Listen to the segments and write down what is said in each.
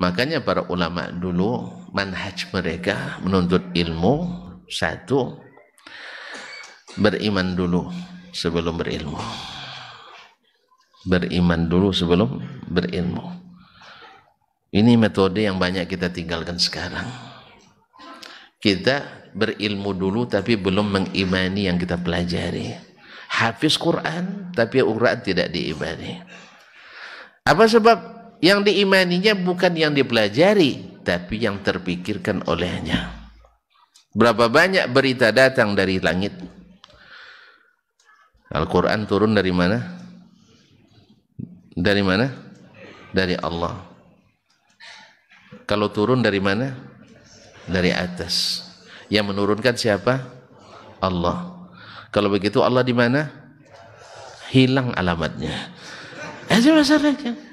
Makanya para ulama dulu manhaj mereka menuntut ilmu satu beriman dulu sebelum berilmu. Beriman dulu sebelum berilmu. Ini metode yang banyak kita tinggalkan sekarang. Kita berilmu dulu tapi belum mengimani yang kita pelajari. Hafiz Quran tapi Quran tidak diimani. Apa sebab yang diimaninya bukan yang dipelajari tapi yang terpikirkan olehnya berapa banyak berita datang dari langit Al-Quran turun dari mana? Dari mana? Dari Allah. Kalau turun dari mana? Dari atas. Yang menurunkan siapa? Allah. Kalau begitu Allah di mana? Hilang alamatnya. Aja masalahnya.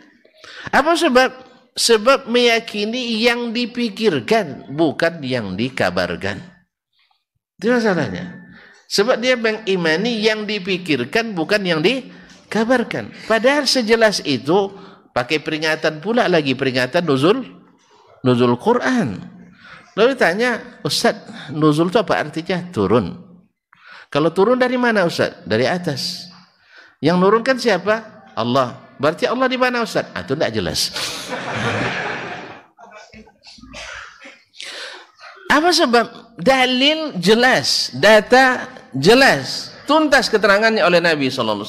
Apa sebab? Sebab meyakini yang dipikirkan, bukan yang dikabarkan. Itu masalahnya. Sebab dia mengimani yang dipikirkan, bukan yang dikabarkan. Padahal sejelas itu, pakai peringatan pula lagi, peringatan nuzul, nuzul Quran. Lalu tanya, Ustaz, nuzul itu apa artinya? Turun. Kalau turun dari mana Ustaz? Dari atas. Yang nurunkan siapa? Allah. Berarti Allah di mana Ustaz? Ah, itu tidak jelas. Apa sebab? Dalil jelas, data jelas, tuntas keterangannya oleh Nabi SAW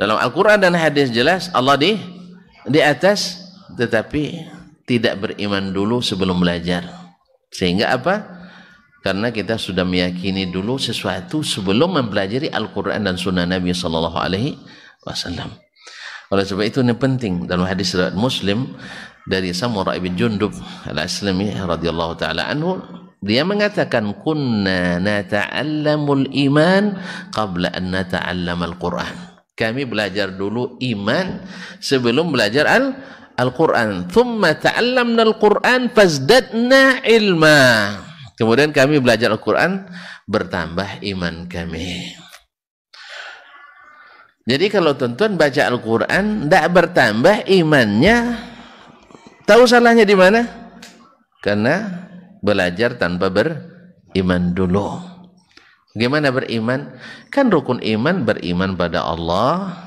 dalam Al-Quran dan hadis jelas Allah di di atas tetapi tidak beriman dulu sebelum belajar sehingga apa? karena kita sudah meyakini dulu sesuatu sebelum mempelajari Al-Quran dan Sunnah Nabi Sallallahu Alaihi Wasallam. Oleh sebab itu ini penting dalam hadis riwayat Muslim dari Samurah bin Jundub al-Aslami radhiyallahu taala anhu dia mengatakan kunna nata'allamul iman qabla an nata'allamal Qur'an. Kami belajar dulu iman sebelum belajar al Al-Qur'an. Thumma ta'allamna al-Qur'an fazdadna ilma. Kemudian kami belajar Al-Qur'an bertambah iman kami. Jadi kalau tuntun baca Al-Quran, tidak bertambah imannya. Tahu salahnya di mana? Karena belajar tanpa beriman dulu. Gimana beriman? Kan rukun iman beriman pada Allah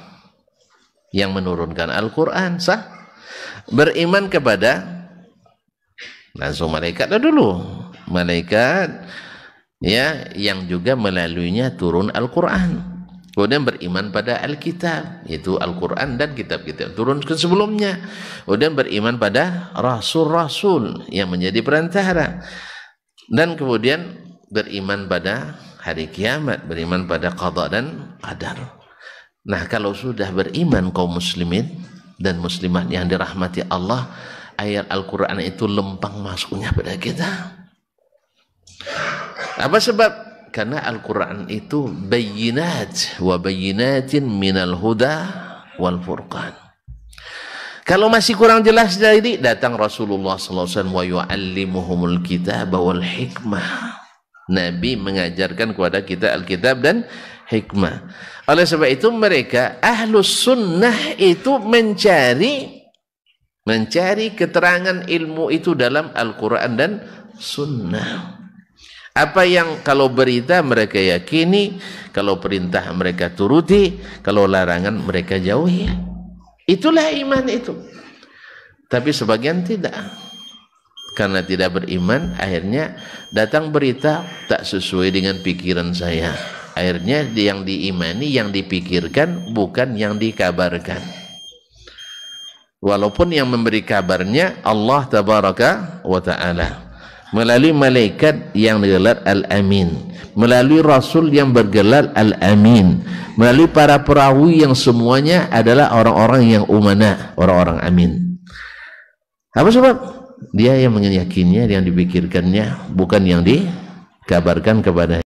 yang menurunkan Al-Quran. Sah? Beriman kepada langsung malaikat dulu. Malaikat ya yang juga melaluinya turun Al-Quran. Kemudian beriman pada Alkitab, yaitu Al-Quran dan kitab-kitab turun ke sebelumnya. Kemudian beriman pada Rasul-Rasul yang menjadi perantara. Dan kemudian beriman pada hari kiamat, beriman pada qada dan qadar. Nah, kalau sudah beriman kaum muslimin dan muslimat yang dirahmati Allah, ayat Al-Quran itu lempang masuknya pada kita. Apa sebab karena Al-Quran itu bayinat wa bayinatin minal huda wal furqan kalau masih kurang jelas jadi datang Rasulullah SAW wa yu'allimuhumul kitab wal hikmah Nabi mengajarkan kepada kita Alkitab dan hikmah oleh sebab itu mereka ahlus sunnah itu mencari mencari keterangan ilmu itu dalam Al-Quran dan sunnah apa yang kalau berita mereka yakini, kalau perintah mereka turuti, kalau larangan mereka jauhi. Itulah iman itu. Tapi sebagian tidak. Karena tidak beriman, akhirnya datang berita tak sesuai dengan pikiran saya. Akhirnya yang diimani, yang dipikirkan, bukan yang dikabarkan. Walaupun yang memberi kabarnya Allah tabaraka wa ta'ala melalui malaikat yang bergelar Al-Amin, melalui rasul yang bergelar Al-Amin, melalui para perawi yang semuanya adalah orang-orang yang umana, orang-orang amin. Apa sebab? Dia yang menyakinnya, yang dipikirkannya, bukan yang dikabarkan kepada